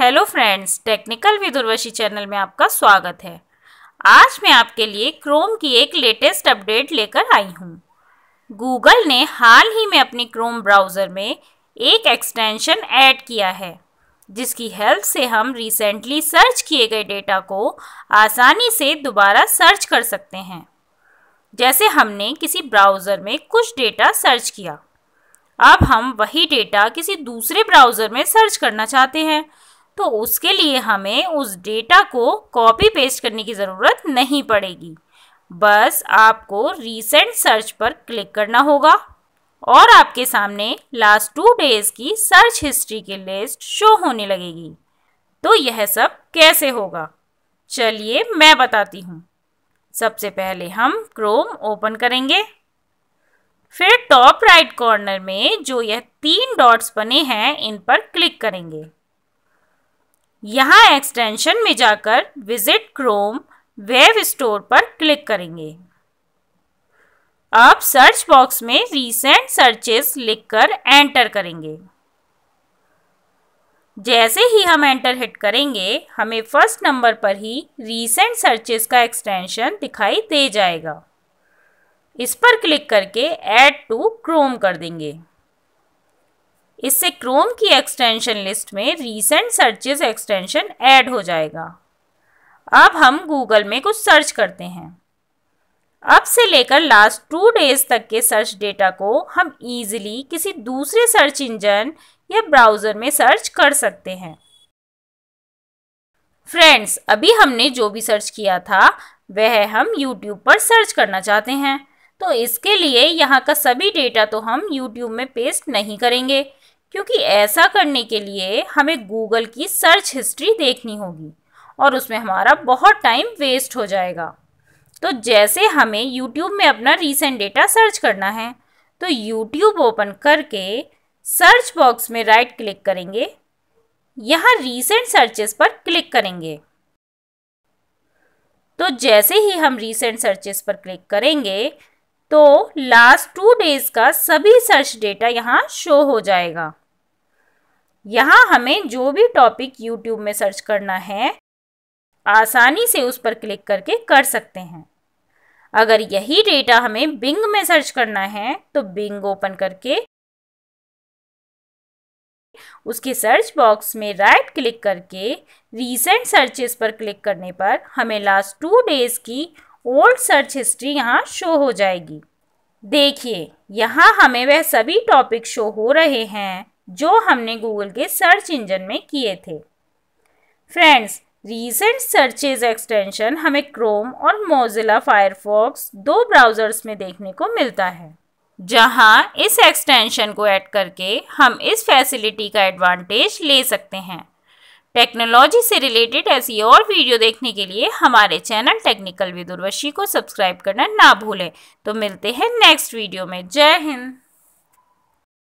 hello friends technical with Urvashi channel में आपका स्वागत है आज मैं आपके लिए क्रोम की एक लेटेस्ट अपडेट लेकर आई हूँ गूगल ने हाल ही में अपने क्रोम ब्राउज़र में एक एक्सटेंशन ऐड किया है जिसकी हेल्प से हम रिसेंटली सर्च किए गए डेटा को आसानी से दोबारा सर्च कर सकते हैं जैसे हमने किसी ब्राउज़र में कुछ डेटा सर्च किया अब हम वही डेटा किसी दूसरे ब्राउज़र में सर्च करना चाहते हैं तो उसके लिए हमें उस डेटा को कॉपी पेस्ट करने की ज़रूरत नहीं पड़ेगी बस आपको रीसेंट सर्च पर क्लिक करना होगा और आपके सामने लास्ट टू डेज़ की सर्च हिस्ट्री की लिस्ट शो होने लगेगी तो यह सब कैसे होगा चलिए मैं बताती हूँ सबसे पहले हम क्रोम ओपन करेंगे फिर टॉप राइट कॉर्नर में जो यह तीन डॉट्स बने हैं इन पर क्लिक करेंगे यहाँ एक्सटेंशन में जाकर विजिट क्रोम वेब स्टोर पर क्लिक करेंगे अब सर्च बॉक्स में रीसेंट सर्चेस लिखकर एंटर करेंगे जैसे ही हम एंटर हिट करेंगे हमें फर्स्ट नंबर पर ही रीसेंट सर्चेस का एक्सटेंशन दिखाई दे जाएगा इस पर क्लिक करके ऐड टू क्रोम कर देंगे इससे क्रोम की एक्सटेंशन लिस्ट में रीसेंट सर्चेज एक्सटेंशन ऐड हो जाएगा अब हम गूगल में कुछ सर्च करते हैं अब से लेकर लास्ट टू डेज तक के सर्च डेटा को हम इजीली किसी दूसरे सर्च इंजन या ब्राउज़र में सर्च कर सकते हैं फ्रेंड्स अभी हमने जो भी सर्च किया था वह हम यूट्यूब पर सर्च करना चाहते हैं तो इसके लिए यहाँ का सभी डेटा तो हम यूट्यूब में पेस्ट नहीं करेंगे क्योंकि ऐसा करने के लिए हमें गूगल की सर्च हिस्ट्री देखनी होगी और उसमें हमारा बहुत टाइम वेस्ट हो जाएगा तो जैसे हमें यूट्यूब में अपना रिसेंट डेटा सर्च करना है तो यूट्यूब ओपन करके सर्च बॉक्स में राइट क्लिक करेंगे यहाँ रीसेंट सर्चेस पर क्लिक करेंगे तो जैसे ही हम रीसेंट सर्चेस पर क्लिक करेंगे तो लास्ट टू डेज का सभी सर्च डेटा यहाँ शो हो जाएगा यहाँ हमें जो भी टॉपिक यूट्यूब में सर्च करना है आसानी से उस पर क्लिक करके कर सकते हैं अगर यही डेटा हमें बिंग में सर्च करना है तो बिंग ओपन करके उसके सर्च बॉक्स में राइट क्लिक करके रीसेंट सर्चेस पर क्लिक करने पर हमें लास्ट टू डेज की ओल्ड सर्च हिस्ट्री यहाँ शो हो जाएगी देखिए यहाँ हमें वह सभी टॉपिक शो हो रहे हैं जो हमने गूगल के सर्च इंजन में किए थे फ्रेंड्स रीसेंट सर्चेज एक्सटेंशन हमें क्रोम और मोजिला फायरफॉक्स दो ब्राउज़र्स में देखने को मिलता है जहाँ इस एक्सटेंशन को ऐड करके हम इस फैसिलिटी का एडवांटेज ले सकते हैं टेक्नोलॉजी से रिलेटेड ऐसी और वीडियो देखने के लिए हमारे चैनल टेक्निकल विदुर्वशी को सब्सक्राइब करना ना भूलें तो मिलते हैं नेक्स्ट वीडियो में जय हिंद